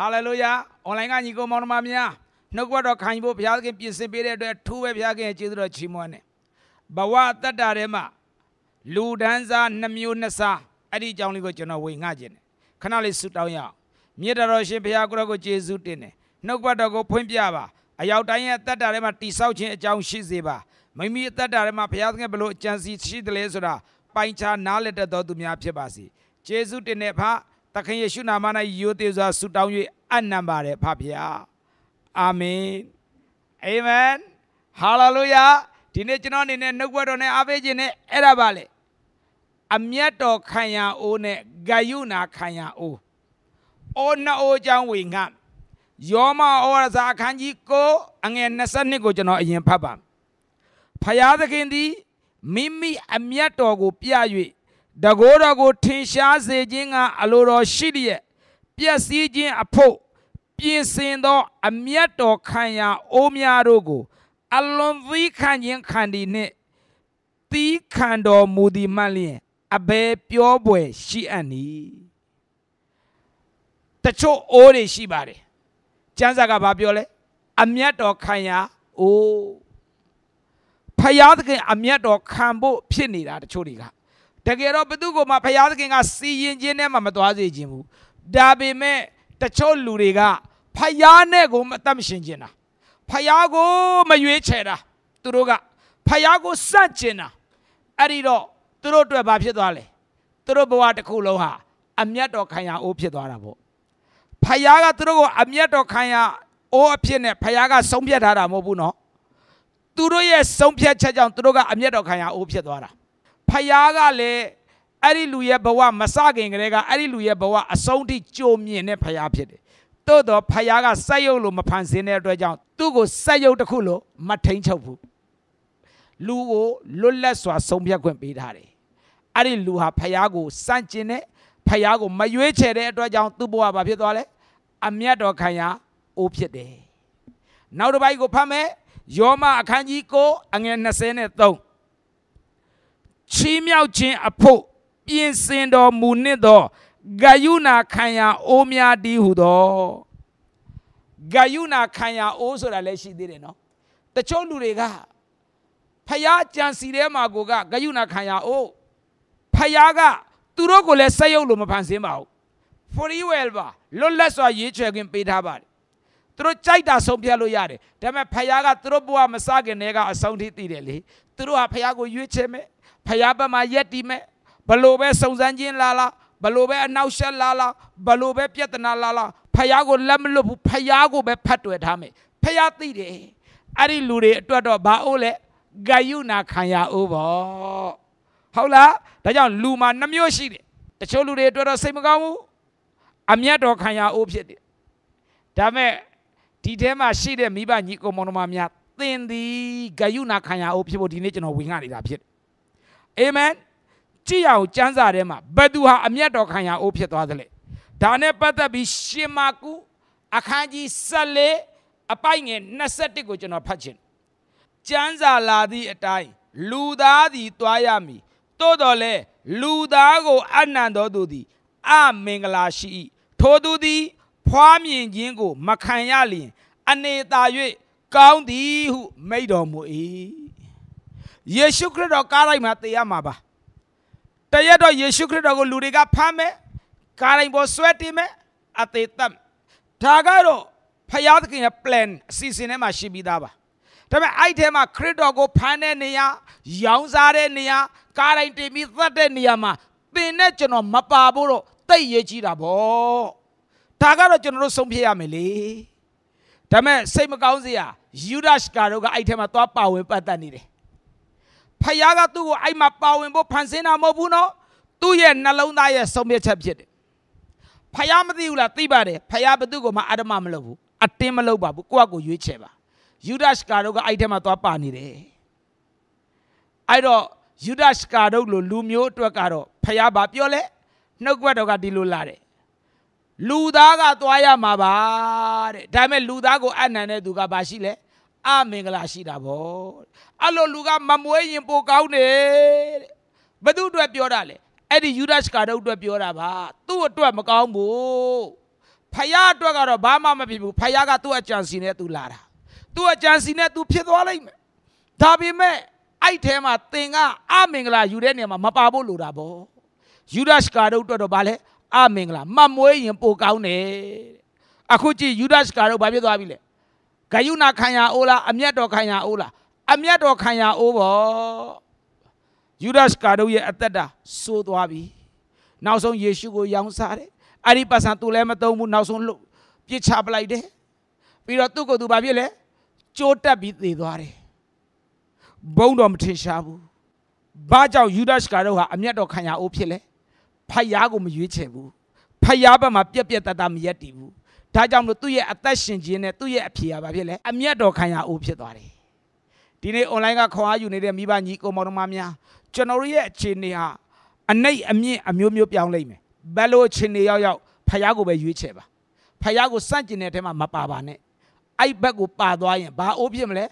ဟာလေလုယာအွန်လိုင်းကညီကိုမောင်နှမများနှုတ်ကပတ်တော်ခံယူဖို့ဘုရားသခင်ပြင်ဆင်ပေးတဲ့အတွက်ထိုးပဲဘုရားခင်ရဲ့ကျေးဇူးတော်ချီးမွမ်းတယ်ဘဝတတ္တာထဲမှာလူဒန်းစားနှမျိုးနှစားအဲ့ဒီအကြောင်းလေးကိုကျွန်တော်ဝေငှခြင်းတယ်ခဏလေးဆုတောင်းရအောင်မြစ်တော်ရှင်ဘုရားကိုယ်တော်ကိုကျေးဇူးတင်တယ်နှုတ်ကပတ်တော်ကိုဖွင့်ပြပါအရောက်တိုင်းရဲ့တတ္တာထဲမှာတိဆောက်ခြင်းအကြောင်းရှိစေပါမိမိအတ္တဓာတ်မှာဘုရားသခင်ဘလို့အကြံစီရှိတယ်လဲဆိုတာပိုင်းခြားနားလည်တတ်တော်သူများဖြစ်ပါစေ။ယေရှုတင်တဲ့ဖသခင်ယေရှုနာမ၌ရိုသေစွာဆုတောင်း၍အနံပါတယ်ဖဖျားအာမင်အာမင်ဟာလေလုယာဒီနေ့ကျွန်တော်အနေနဲ့နှုတ်ဘွတော်နဲ့အားပေးခြင်းနဲ့အဲ့ဒါပါလေအမျက်တော်ခံရအိုးနဲ့ဂယုနာခံရအိုးအိုးနှအိုးချောင်းဝေငှယောမဩရစာအခန်းကြီး9အငယ်22ကိုကျွန်တော်အရင်ဖတ်ပါဖယားသခင်သည်မိမိအမျက်တော်ကိုပြ၍တကိုးတော်ကိုထင်ရှားစေခြင်းကအလိုတော်ရှိလျက်ပျက်စီးခြင်းအဖို့ပြင်ဆင်သော အမျက်တော်ခံရာအိုးများတို့ကို အလွန်သီးခံခြင်းခံဒီနှင့်သီးခံတော်မူသည်မှလျင်အဘယ်ပြောပွယ်ရှိအပ်နည်းတချို့အိုးတွေရှိပါတယ်ကျမ်းစာကဘာပြောလဲအမျက်တော်ခံရာအိုးဖယားသခင်အမျက်တော်ခံဖို့ဖြစ်နေတာတချို့တွေကတကယ်တော့ဘသူ့ကိုမှဘုရားသခင်ကစီရင်ခြင်းနဲ့မှမသွားစေခြင်းဘူးဒါပေမဲ့တချို့လူတွေကဖယားနဲ့ကိုမတတ်မရှင်ကျင်တာဖယားကိုမရွေးချယ်တာသူတို့ကဖယားကိုစန့်ကျင်တာအဲ့ဒီတော့သူတို့အတွက်ဘာဖြစ်သွားလဲသူတို့ဘဝတစ်ခုလုံးဟာအမျက်တော်ခံရအိုးဖြစ်သွားတာပေါ့ဖယားကသူတို့ကိုအမျက်တော်ခံရအိုးအဖြစ်နဲ့ဖယားကဆုံးဖြတ်ထားတာမဟုတ်ဘူးနော်သူတို့ရဲ့ဆုံးဖြတ်ချက်ကြောင့်သူတို့ကအမျက်တော်ခံရအိုးဖြစ်သွားတာဖယားကလည်းအဲ့ဒီလူရဲ့ဘဝမစခင်ကလေးကအဲ့ဒီလူရဲ့ဘဝအဆုံးထိကြုံမြင်တဲ့ဖယားဖြစ်တယ်သို့တော့ဖယားကစက်ရုပ်လို့မဖန်ဆင်းတဲ့အတွက်ကြောင့်သူ့ကိုစက်ရုပ်တစ်ခုလို့မထိန်ချုပ်ဘူးလူကိုလွတ်လပ်စွာ ဆုံးဖြတ်ခွင့်ပေးထားတယ်အဲ့ဒီလူဟာဖယားကိုစန့်ကျင်တဲ့ဖယားကိုမရွေးချယ်တဲ့အတွက်ကြောင့်သူ့ဘဝဘာဖြစ်သွားလဲအမျက်တော်ခံရအိုးဖြစ်တယ်နောက်တစ်ပိုက်ကိုဖတ်မယ်ယောမအခန်းကြီး9အငယ်23ချီးမြှောက်ခြင်းအဖို့ပြင်ဆင်တော်မူနှင့်သောဂယုဏခံရအိုးများတည်းဟုသောဂယုဏခံရအိုးဆိုတာလည်းရှိသေးတယ်နော်တချို့လူတွေကဖယားကြံစီထဲမှာကိုကဂယုဏခံရအိုးဖယားကသူတို့ကိုလည်းစက်ရုပ်လို့မဖန်ဆင်းပါဘူး free will ပါလွတ်လပ်စွာရွေးချယ်ခွင့်ပေးထားပါတယ်သူတို့ကြိုက်တာဆုံးဖြတ်လို့ရတယ်ဒါပေမဲ့ဖယားကသူတို့ဘဝမစခင်တည်းကအဆုံးထိတည်တယ်လေသူတို့ကဖယားကိုရွေးချယ်မယ်ဖရားဘက်မှာယက်တီမဲ့ဘလို့ပဲစုံစမ်းခြင်းလာလားဘလို့ပဲအနောက်ရှက်လာလားဘလို့ပဲပြဿနာလာလားဖရားကိုလက်မလွတ်ဘူးဖရားကိုပဲဖတ်တွယ်ထားမယ်ဖရားသိတယ်အဲ့ဒီလူတွေအတွက်တော့ဘာအိုးလဲဂယုနာခံရအိုးပေါ့ဟုတ်လားဒါကြောင့်လူမှာနှမျိုးရှိတယ်တချို့လူတွေအတွက်တော့စိတ်မကောင်းဘူးအမျက်တော်ခံရအိုးဖြစ်တယ်ဒါမဲ့ဒီထဲမှာရှိတဲ့မိဘညီကောင်မောင်နှမများသင်သည်ဂယုနာခံရအိုးဖြစ်ဖို့ဒီနေ့ကျွန်တော်ဝင်ရနေတာဖြစ်အာမင်ကြည်အောင်ကျမ်းစာထဲမှာဘယ်သူဟာအမျက်တော်ခံရအိုးဖြစ်သွားသလဲဒါနဲ့ပတ်သက်ပြီးရှင်မာကု အခန်းကြီး14အပိုက်ငယ်21ကိုကျွန်တော်ဖတ်ချင်ကျမ်းစာလာသည့်အတိုင်းလူသားသည်တွားရမည်သို့တော်လည်းလူသားကိုအနန္တတော်သူသည်အမင်္ဂလာရှိ၏ထိုသူသည် ဖွားမြင်ခြင်းကို မခံရလျင် အနေသာ၍ကောင်းသည်ဟုမိတ်တော်မူ၏ယေရှုခရစ်တော်ကားလိုက်မှာတေရမှာပါတရက်တော့ယေရှုခရစ်တော်ကိုလူတွေကဖမ်းမယ်ကားလိုက်ပေါ်ဆွဲတင်မယ်အသေးသက်ဒါကတော့ဖယားသခင်ရဲ့ plan အစီအစဉ်ထဲမှာရှိပြီးသားပါဒါပေမဲ့အဲ့ထဲမှာခရစ်တော်ကိုဖမ်းတဲ့နေရာ ရောင်းစားတဲ့နေရာကားလိုက်တင်ပြီးသတ်တဲ့နေရာမှာသင်နဲ့ကျွန်တော်မပါဘူးတော့တိတ်ရေးကြီးတာဗောဒါကတော့ကျွန်တော်တို့ဆုံးဖြတ်ရမယ်လေဒါပေမဲ့စိတ်မကောင်းစရာယူဒရှ်ကာတို့ကအဲ့ထဲမှာသွားပါဝင်ပတ်သက်နေတယ်ဖယားကသူ့ကိုအဲ့မှာပါဝင်ဖို့ဖန်ဆင်းတာမဟုတ်ဘူးနော်သူ့ရဲ့နှလုံးသားရဲ့ဆုံးဖြတ်ချက်ဖြစ်တယ်ဖယားမသိဘူးလားသိပါတယ်ဖယားဘသူ့ကိုမှအာဓမမလုပ်ဘူးအတင်းမလုပ်ပါဘူးကိုယ့်အကိုရွေးချယ်ပါယူဒရှကာတို့ကအဲ့ထဲမှာသွားပါနေတယ်အဲ့တော့ယူဒရှကာတို့လို လူမျိုးအတွက်ကတော့ဖယားဘာပြောလဲနှုတ်ကပတ်တော်ကဒီလိုလာတယ်လူသားကသွားရမှာပါတဲ့ဒါပေမဲ့လူသားကိုအနံ့တဲ့သူကဘာရှိလဲအမင်္ဂလာရှိတာဗောအဲ့လိုလူကမမွေးရင်ပိုကောင်းတယ်တဲ့ဘသူအတွက်ပြောတာလဲအဲ့ဒီယူဒတ်ကာတို့အတွက်ပြောတာပါသူ့အတွက်မကောင်းဘူးဖယားအတွက်ကတော့ဘာမှမဖြစ်ဘူးဖယားကသူ့အကြံစီနဲ့သူလာတာသူ့အကြံစီနဲ့သူဖြစ်သွားလိမ့်မယ်ဒါပေမဲ့အဲ့ထဲမှာသင်က အမင်္ဂလာယူတဲ့နေရာမှာမပါဖို့လိုတာဗောယူဒတ်ကာတို့အတွက်တော့ဘာလဲအမင်္ဂလာမမွေးရင်ပိုကောင်းတယ်အခုကြည့်ယူဒတ်ကာတို့ဘာဖြစ်သွားပြီလဲဂယုဏခံရအိုးလားအမျက်တော်ခံရအိုးလားအမျက်တော်ခံရအိုးပေါ့ယူဒတ်ကာတို့ရဲ့အသက်တာဆိုးသွားပြီ နောက်ဆုံးယေရှုကိုရောင်းစားတယ်အဲ့ဒီပတ်စံသူလည်းမသုံးဘူးနောက်ဆုံးလို့ပြစ်ချပလိုက်တယ်ပြီးတော့သူ့ကိုယ်သူဘာဖြစ်လဲကြိုးတက်ပြီးသေသွားတယ်ဘုံတော်မထင်ရှားဘူးဘာကြောင့်ယူဒတ်ကာတို့ဟာအမျက်တော်ခံရအိုးဖြစ်လဲဖယားကိုမရွေးချယ်ဘူးဖယားဘက်မှာပြက်ပြက်တတ်တာမရက်တည်ဘူးဒါကြောင့်မလို့သူ့ရဲ့အသက်ရှင်ခြင်းနဲ့သူ့ရဲ့အဖြေကဘာဖြစ်လဲအမျက်တော်ခံရအိုးဖြစ်သွားတယ်ဒီနေ့ online ကခေါ်အားယူနေတဲ့မိဘညီကိုမောင်တို့မများကျွန်တော်တို့ရဲ့အခြေအနေဟာအနိုင်အမြင့်အမျိုးမျိုးပြောင်းလိမ့်မယ်ဘယ်လိုအခြေအနေရောက်ရောက်ဖယားကိုပဲရွေးချယ်ပါဖယားကိုစန့်ကျင်တဲ့အထက်မှာမပါပါနဲ့အဲ့ဘက်ကိုပါသွားရင်ဘာအိုးဖြစ်မလဲ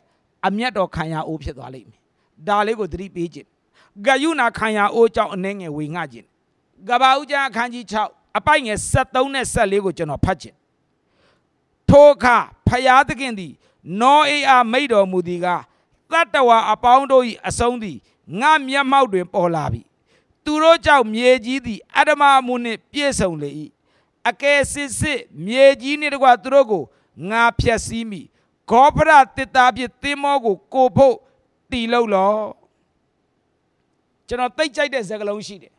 အမျက်တော်ခံရအိုးဖြစ်သွားလိမ့်မယ်ဒါလေးကိုသတိပေးခြင်းဂယုနာခံရအိုးကြောင့်အနေငယ်ဝေငှခြင်းကဘာဥကြအခန်းကြီး6အပိုက်ငယ်73နဲ့74ကိုကျွန်တော်ဖတ်ခြင်းထိုအခါဖျားသခင်သည်နောအေအားမိတော်မူသည်ကားတတ္တဝါအပေါင်းတို့၏အဆုံးသည်ငါမျက်မှောက်တွင်ပေါ်လာပြီ သူတို့ကြောင့်မြေကြီးသည်အတ္တမမှုနှင့်ပြည့်စုံလေ၏အကယ်စစ်စစ် မြေကြီးနှင့်တကွသူတို့ကိုငါဖျက်ဆီးမိဂောဖရတစ်သားဖြင့်သင်းမောကို ကိုဖို့တီလောက်လောကျွန်တော်တိတ်ကြိုက်တဲ့ဇာကလုံးရှိတယ်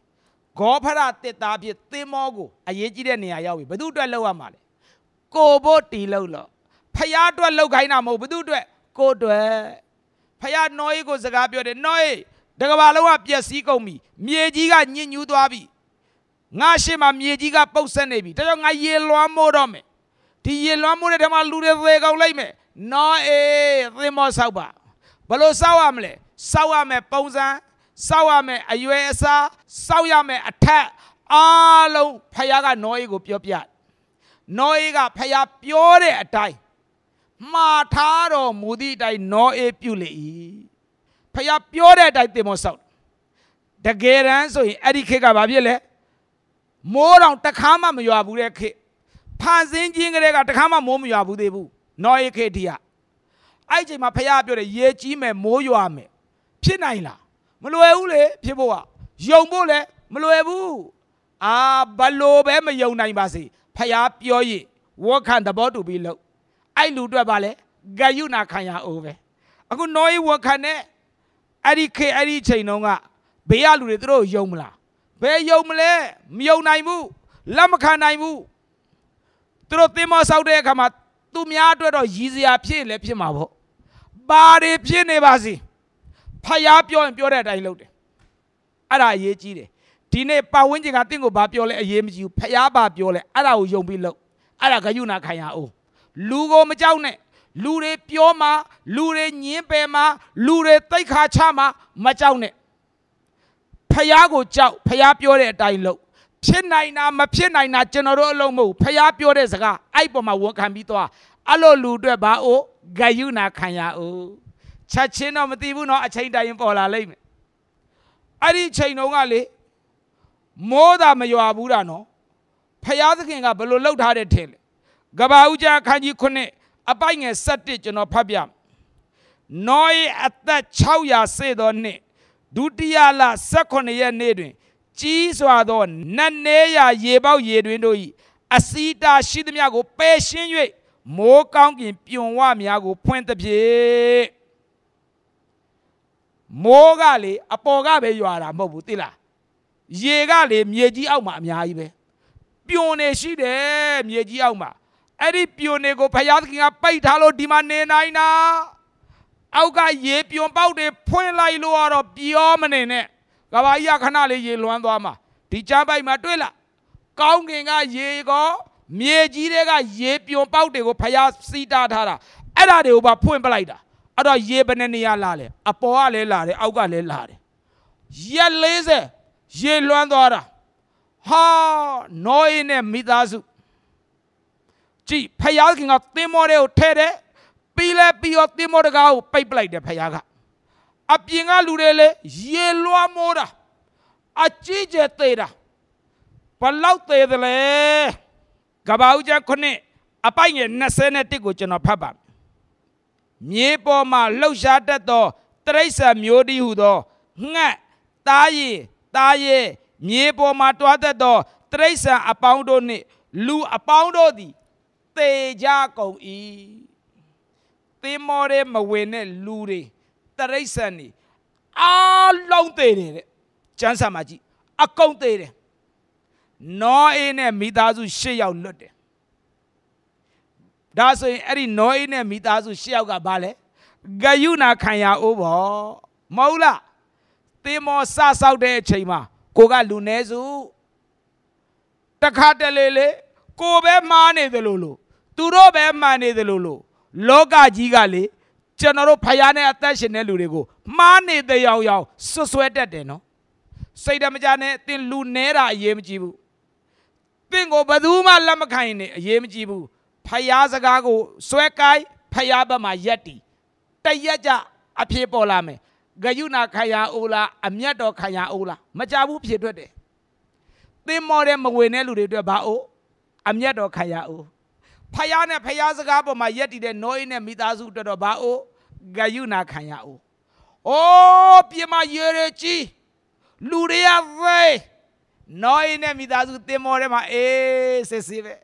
ဂောဖရတစ်သားဖြင့်သင်းမောကိုအရေးကြီးတဲ့နေရာရောက်ပြီဘယ်သူအတွက်လောက်ရမှာလဲကိုဖို့တီလှုပ်လို့ဖျားအတွက်လှုပ်ခိုင်းတာမဟုတ်ဘူးသူအတွက်ကိုအတွက်ဖျားနော်ရေးကိုစကားပြောတယ်နော်ရေးတကဘာလုံးကပျက်စီးကုန်ပြီမြေကြီးကညစ်ညူးသွားပြီငါရှိမှမြေကြီးကပုတ်ဆက်နေပြီဒါကြောင့်ငါရေလွှမ်းမိုးတော့မယ်ဒီရေလွှမ်းမိုးတဲ့ထဲမှာလူတွေသေကုန်လိုက်မယ်နော်အေးသင်မောဆောက်ပါဘလို့ဆောက်ရမလဲဆောက်ရမယ်ပုံစံဆောက်ရမယ်အရွယ်အစားဆောက်ရမယ်အထက်အားလုံးဖခင်ကနော်အေးကိုပြောပြတယ်နောအေကဖျားပြောတဲ့အတိုင်းမှားထားတော်မူသည့်အတိုင်းနောအေပြုလေ၏ဖျားပြောတဲ့အတိုင်းသင်မဆောက်တကယ်တမ်းဆိုရင်အဲ့ဒီခေတ်ကဘာဖြစ်လဲမိုးတောင်တခါမှမရွာဘူးတဲ့ခေတ်ဖန်ဆင်းခြင်းကလေးကတခါမှမိုးမရွာဘူးသေးဘူးနောအေခေတ်တီးကအဲ့ချိန်မှာဖျားပြောတယ်ရေကြီးမယ်မိုးရွာမယ်ဖြစ်နိုင်လားမလွယ်ဘူးလေဖြစ်ဖို့ကယုံဖို့လည်းမလွယ်ဘူးအာဘလို့ပဲမယုံနိုင်ပါစေဖျားပြော၍ဝေါခံသဘောတူပြီးလို့အဲ့လူအတွက်ပါလေဂယုနာခံရအောင်ပဲအခုနောဤဝေါခံနဲ့အဲ့ဒီခေအဲ့ဒီချိန်တုန်းကဘေးကလူတွေသူတို့ယုံမလားဘယ်ယုံမလဲမယုံနိုင်ဘူးလက်မခံနိုင်ဘူးသူတို့သင်မဆောက်တဲ့အခါမှာသူများအတွက်တော့ရည်စရာဖြစ်လဲဖြစ်မှာပေါ့ပါတွေဖြစ်နေပါစီဖျားပြောရင်ပြောတဲ့အတိုင်းလုပ်တယ်အဲ့ဒါအရေးကြီးတယ်ဒီနေ့ပတ်ဝန်းကျင်ကတင့်ကိုဘာပြောလဲအရေးမကြီးဘူးဖះဘာပြောလဲအဲ့ဒါကိုယုံပြီးလုပ်အဲ့ဒါဂယုဏခံရအောင်လူကိုမကြောက်နဲ့လူတွေပြောမှာလူတွေညင်းပယ်မှာလူတွေတိတ်ခါချမှာမကြောက်နဲ့ဖះကိုကြောက်ဖះပြောတဲ့အတိုင်းလုပ်ဖြစ်နိုင်တာမဖြစ်နိုင်တာကျွန်တော်တို့အလုံးမဟုတ်ဖះပြောတဲ့စကားအဲ့ပေါ်မှာဝန်ခံပြီးသွားအဲ့လိုလူအတွက်ဘာအိုဂယုဏခံရအောင်ချက်ချင်းတော့မသိဘူးเนาะအချိန်တိုင်းပေါ်လာလိမ့်မယ်အဲ့ဒီချိန်တုန်းကလေမောတာမရွာဘူးတာနော်ဖယားသခင်ကဘလို့လှုပ်ထားတဲ့ထင်လဲကဘာဦးကြအခန်းကြီး9အပိုက်ငယ်7ကျွန်တော်ဖတ်ပြနော၏အသက်600ဆဲ့သောနှစ်ဒုတိယလ18ရက်နေ့တွင် ကြီးစွာသောနတ်နေရရေပေါက်ရေတွင်တို့၏အစီတာရှိသမျှကိုပယ်ရှင်း၍မိုးကောင်းကင်ပြွန်ဝများကိုဖွင့်သဖြင့်မိုးကလေအပေါ်ကပဲရွာတာမဟုတ်ဘူးသိလားရေကလေမြေကြီးအောက်မှာအများကြီးပဲပြွန်နေရှိတယ်မြေကြီးအောက်မှာအဲ့ဒီပြွန်တွေကိုဘုရားသခင်ကပိတ်ထားလို့ဒီမှာနေနိုင်တာအောက်ကရေပြွန်ပေါက်တွေဖွင့်လိုက်လို့ကတော့ပြောမနေနဲ့ကဘာကြီးကခဏလေးရေလွမ်းသွားမှာဒီကြားပိုက်မှာတွေ့လားကောင်းကင်ကရေကောမြေကြီးတွေကရေပြွန်ပေါက်တွေကိုဖျားစီးတားထားတာအဲ့ဒါတွေကိုပါဖွင့်ပလိုက်တာအဲ့တော့ရေဘယ်နှနေရလာလဲအပေါ်ကလည်းလာတယ်အောက်ကလည်းလာတယ်ရက်40ရေလွှမ်းသွားတာဟာနောအေးနဲ့မိသားစုကြည်ဖယားခင်ကသင်းမောတွေကိုထဲတယ်ပြီးလဲပြီးတော့သင်းမောတကားကိုပိတ်ပလိုက်တယ်ဖယားက အပြင်ကလူတွေလည်းရေလွှမ်းမောတာအကြီးကျယ်သေးတာဘလောက်သေးသလဲကဘာဦးကျန်ခုနှစ်အပိုင်ငယ်21ကိုကျွန်တော်ဖတ်ပါမြေပေါ်မှာလှုပ်ရှားတတ်သောတရိษံမျိုးတည်းဟူသောငှက်တားရင်သားရဲ့မြေပေါ်မှာတွားသက်သောတရိษံအပေါင်းတို့နှင့်လူ အပေါင်းတို့သည်တေကြကုန်၏သင်မောတဲ့မဝင်တဲ့လူတွေတရိษံနေအလုံးသေးတယ်တဲ့ကျမ်းစာမှာကြည့်အကုန်သေးတယ်နောအေးနဲ့မိသားစု၈ယောက်လွတ်တယ်ဒါဆိုရင်အဲ့ဒီနောအေးနဲ့မိသားစု၈ယောက်ကဘာလဲဂယုနာခံရအိုးပေါ့မဟုတ်လားသင်းမောစဆောက်တဲ့အချိန်မှာကိုကလူနည်းစုတခါတလေလေကိုပဲမှားနေသလိုလိုသူတို့ပဲမှန်နေသလိုလိုလောကကြီးကလေကျွန်တော်တို့ဖယားနဲ့အသက်ရှင်တဲ့လူတွေကိုမှားနေတဲ့ရောင်ရောင်ဆွဆွဲတတ်တယ်နော်စိတ်ဓာတ်မကြနဲ့သင်လူနဲတာအရေးမကြီးဘူးသင်ကိုဘယ်သူမှလက်မခံရင်အရေးမကြီးဘူးဖယားစကားကိုဆွဲကိုင်းဖယားဘက်မှာယက်တီတရက်ကြအပြေပေါ်လာမယ်ဂယုနာခရာအိုလားအမျက်တော်ခရာအိုလားမကြဘူးဖြစ်ထွက်တယ်သင်မောတဲ့မဝင်တဲ့လူတွေအတွက်ဘာအိုအမျက်တော်ခရာအိုဖယားနဲ့ဖယားစကားပေါ်မှာရက်တည်တဲ့နောအိနဲ့မိသားစုအတွက်တော့ဘာအိုဂယုနာခရာအိုအိုးပြမရေရကြီးလူတွေကဝဲနောအိနဲ့မိသားစုသင်မောတဲ့မှာအေးစစ်စစ်ပဲ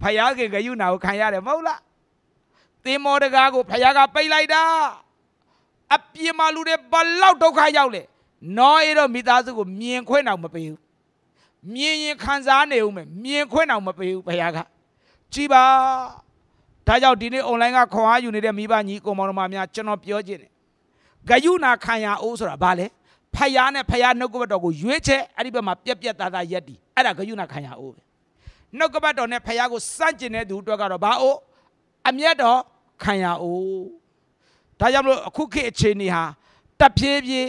ဖယားကဂယုနာကိုခံရတယ်မဟုတ်လားသင်မောတကားကိုဖယားကပိတ်လိုက်တာအပြစ်မှာလူတွေဘလောက်ဒုက္ခရောက်လဲနော်အေတော့မိသားစုကိုမြင်ခွင့်အောင်မပေးဘူးမြင်ရင်ခံစားနေဦးမယ်မြင်ခွင့်အောင်မပေးဘူးဘုရားကကြည်ပါဒါကြောင့်ဒီနေ့ online ကခွန်အားယူနေတဲ့မိဘညီကိုမောင်တို့မများကျွန်တော်ပြောချင်တယ်ဂယုနာခံရအိုးဆိုတာဘာလဲဖယားနဲ့ဖယားနှုတ်ကပတ်တော်ကိုရွေးချယ်အဲ့ဒီဘက်မှာပြက်ပြက်သားသားရက်တီအဲ့ဒါဂယုနာခံရအိုးပဲနှုတ်ကပတ်တော်နဲ့ဖယားကိုစန့်ကျင်တဲ့သူတို့ကတော့ဘာအိုးအမျက်တော်ခံရအိုးဒါကြောင့်မလို့အခုခေတ်အခြေအနေဟာတပြေးပြေး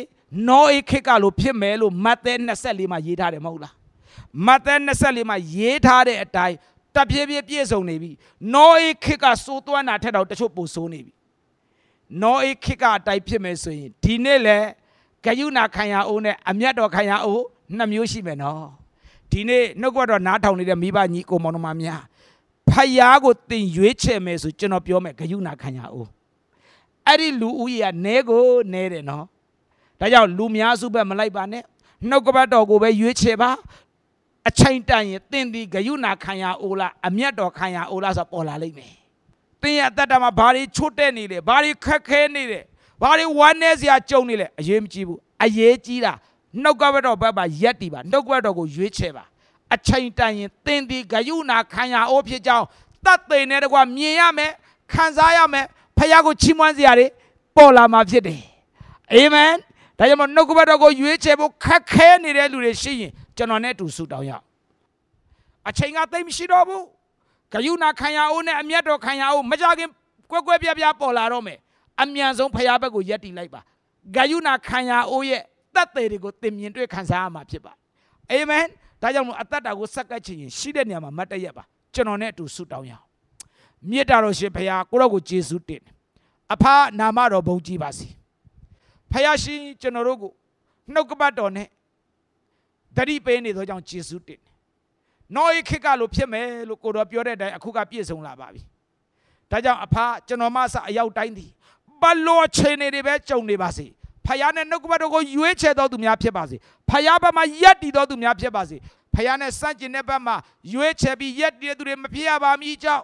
နောအေခေတ်ကလို့ဖြစ်မယ်လို့မတ်သဲ24မှာရေးထားတယ်မဟုတ်လားမတ်သဲ24မှာရေးထားတဲ့အတိုင်းတပြေးပြေးပြည့်စုံနေပြီနောအေခေတ်ကစိုးသွမ်းတာထက်တော့တချို့ပိုစိုးနေပြီနောအေခေတ်ကအတိုင်းဖြစ်မယ်ဆိုရင်ဒီနေ့လဲဂယုနာခံရအိုးနဲ့အမျက်တော်ခံရအိုးနှစ်မျိုးရှိမယ်နော်ဒီနေ့နှုတ်ကတော့နားထောင်နေတဲ့မိဘညီကိုမောင်နှမများဖယားကိုတင်ရွေးချယ်မယ်ဆိုကျွန်တော်ပြောမယ်ဂယုနာခံရအိုးအဲ့ဒီလူဦးရေကနဲကိုနဲတယ်နော်ဒါကြောင့်လူများစုပဲမလိုက်ပါနဲ့နှုတ်ကပတ်တော်ကိုပဲရွေးချယ်ပါအချိန်တန်ရင်တင့်ဒီဂယုနာခံရအိုလားအမျက်တော်ခံရအိုလားဆိုပေါ်လာလိမ့်မယ်တင်းရဲ့အတ္တမှာဘာတွေချို့တဲ့နေလဲဘာတွေခက်ခဲနေလဲဘာတွေဝမ်းနည်းစရာကြုံနေလဲအရေးမကြီးဘူးအရေးကြီးတာနှုတ်ကပတ်တော်ဘက်မှာရက်တည်ပါနှုတ်ကပတ်တော်ကိုရွေးချယ်ပါအချိန်တန်ရင်တင်းဒီဂယုနာခံရအိုဖြစ်ကြောင်းတတ်သိနေတကွာမြင်ရမယ်ခံစားရမယ်ဖခင်ကိုချီးမွမ်းစရာတွေပေါ်လာမှာဖြစ်တယ်အာမင်ဒါကြောင့်မို့နှုတ်ကပတ်တော်ကိုရွေးချယ်ဖို့ခက်ခဲနေတဲ့လူတွေရှိရင်ကျွန်တော်နဲ့အတူဆုတောင်းရအချိန်ကသိမ့်မရှိတော့ဘူးဂယုနာခံရအောင်နဲ့အမျက်တော်ခံရအောင်မကြခင်ကွက်ကွက်ပြပြပေါ်လာတော့မယ်အမြန်ဆုံးဖရားဘက်ကိုယက်တီလိုက်ပါဂယုနာခံရအောင်ရဲ့သက်သေတွေကိုသင်မြင်တွေ့ခံစားရမှာဖြစ်ပါအာမင်ဒါကြောင့်မို့အသက်တာကိုစက္ကပ်ချင်ရင်ရှိတဲ့နေရာမှာမတ်တရက်ပါကျွန်တော်နဲ့အတူဆုတောင်းရအောင်မြစ်တာတော်ရှင်ဖရာကိုရော့ကိုယေရှုတင်အဖနာမတော်ဘုန်းကြီးပါစေဖရာရှင်ကျွန်တော်တို့ကိုနှုတ်ကပတ်တော်နဲ့တတိပေးနေသောကြောင့်ယေရှုတင်နော်ဤခေတ်ကလို့ဖြစ်မယ်လို့ကိုတော်ပြောတဲ့အတိုင်းအခုကပြည့်စုံလာပါပြီဒါကြောင့်အဖကျွန်တော်မဆအရောက်တိုင်းသည်ဘလောအခြေအနေတွေပဲကြုံနေပါစေဖယားနဲ့နှုတ်ကပတ်တော်ကိုရွေးချယ်တော်သူများဖြစ်ပါစေဖယားဘက်မှာယက်တည်တော်သူများဖြစ်ပါစေဖယားနဲ့စန့်ကျင်တဲ့ဘက်မှာရွေးချယ်ပြီးယက်တည်တဲ့သူတွေမဖြစ်ရပါမည်ကြောင့်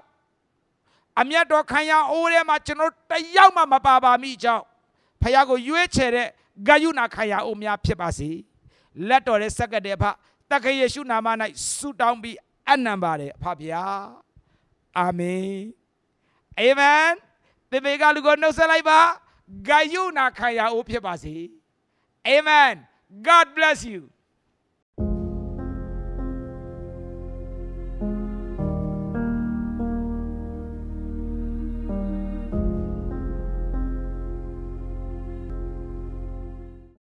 အမျက်တော်ခံရအိုးထဲမှာကျွန်တော်တယောက်မှမပါပါမိကြောင်းဖခင်ကိုရွေးချယ်တဲ့ဂယုဏခံရအိုးများဖြစ်ပါစေလက်တော်တဲ့ဆက်ကတဲ့ဖတက္ကယေရှုနာမ၌ဆုတောင်းပြီးအနံပါတယ်ဖခင်အာမင်အာမင်သင်ပေကလူကိုနှုတ်ဆက်လိုက်ပါဂယုဏခံရအိုးဖြစ်ပါစေအာမင် God bless you